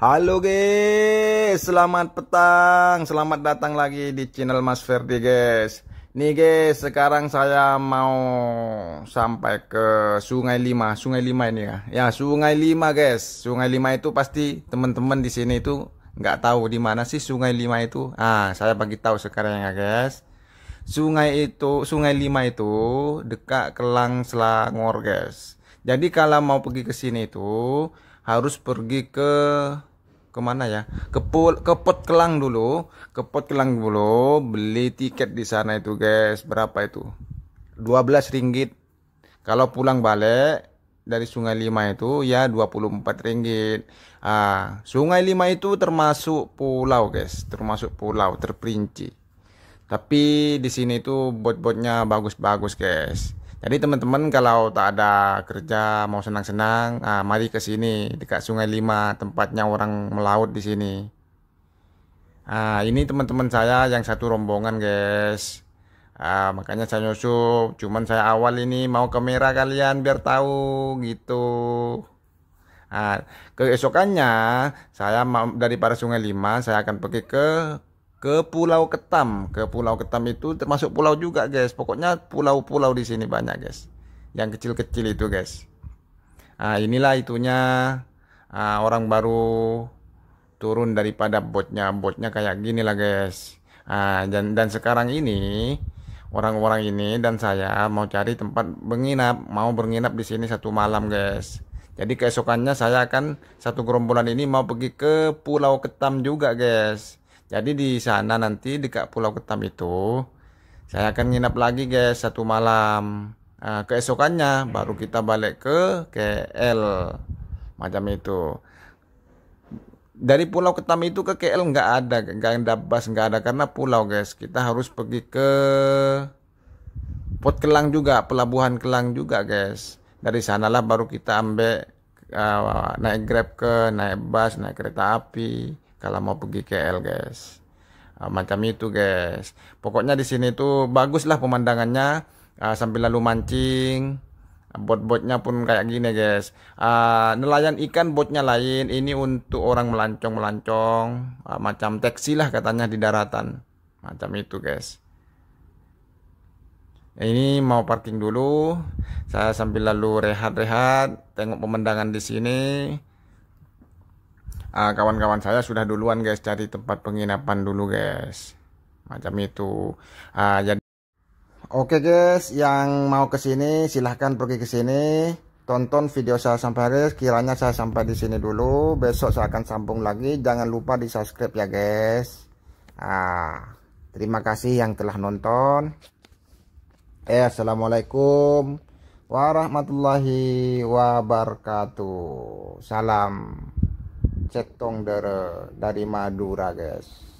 Halo guys, selamat petang, selamat datang lagi di channel Mas Ferdi guys Nih guys, sekarang saya mau sampai ke Sungai Lima, Sungai Lima ini ya Ya Sungai Lima guys, Sungai Lima itu pasti teman-teman di sini itu nggak tahu di mana sih Sungai Lima itu Ah, saya bagi tahu sekarang ya guys Sungai itu, Sungai Lima itu dekat Kelang Selangor guys Jadi kalau mau pergi ke sini itu harus pergi ke kemana ya ke Pul ke Pot Kelang dulu ke Pot Kelang dulu beli tiket di sana itu guys berapa itu 12 ringgit kalau pulang balik dari Sungai Lima itu ya 24 ringgit. Ah, Sungai Lima itu termasuk pulau, guys, termasuk pulau terperinci. Tapi di sini itu bot-botnya bagus-bagus, guys. Jadi teman-teman kalau tak ada kerja mau senang-senang, ah, mari ke sini dekat Sungai Lima tempatnya orang melaut di sini. Ah, ini teman-teman saya yang satu rombongan guys. Ah, makanya saya nyusup, cuman saya awal ini mau ke kamera kalian biar tahu gitu. Ah, keesokannya saya dari para Sungai Lima saya akan pergi ke ke Pulau Ketam. Ke Pulau Ketam itu termasuk pulau juga, guys. Pokoknya pulau-pulau di sini banyak, guys. Yang kecil-kecil itu, guys. Nah, inilah itunya nah, orang baru turun daripada botnya. Botnya kayak gini lah, guys. Nah, dan, dan sekarang ini orang-orang ini dan saya mau cari tempat menginap, mau berenginap di sini satu malam, guys. Jadi keesokannya saya akan satu gerombolan ini mau pergi ke Pulau Ketam juga, guys. Jadi di sana nanti dekat Pulau Ketam itu saya akan nginap lagi guys satu malam. Uh, keesokannya baru kita balik ke KL macam itu. Dari Pulau Ketam itu ke KL nggak ada, nggak ada bus, nggak ada karena pulau guys. Kita harus pergi ke Port Kelang juga, pelabuhan Kelang juga guys. Dari sanalah baru kita ambil uh, naik grab ke, naik bus, naik kereta api kalau mau pergi KL guys uh, macam itu guys pokoknya di sini tuh bagus lah pemandangannya uh, sambil lalu mancing bot-botnya pun kayak gini guys uh, nelayan ikan botnya lain ini untuk orang melancong-melancong uh, macam teksi lah katanya di daratan macam itu guys ini mau parking dulu saya sambil lalu rehat-rehat tengok pemandangan di sini Ah, kawan-kawan uh, saya sudah duluan guys cari tempat penginapan dulu guys macam itu uh, jadi Oke okay guys, yang mau ke sini silahkan pergi ke sini. Tonton video saya sampai hari. Kiranya saya sampai di sini dulu. Besok saya akan sambung lagi. Jangan lupa di subscribe ya guys. Ah, terima kasih yang telah nonton. Eh, assalamualaikum warahmatullahi wabarakatuh. Salam. Cetong dari dari Madura guys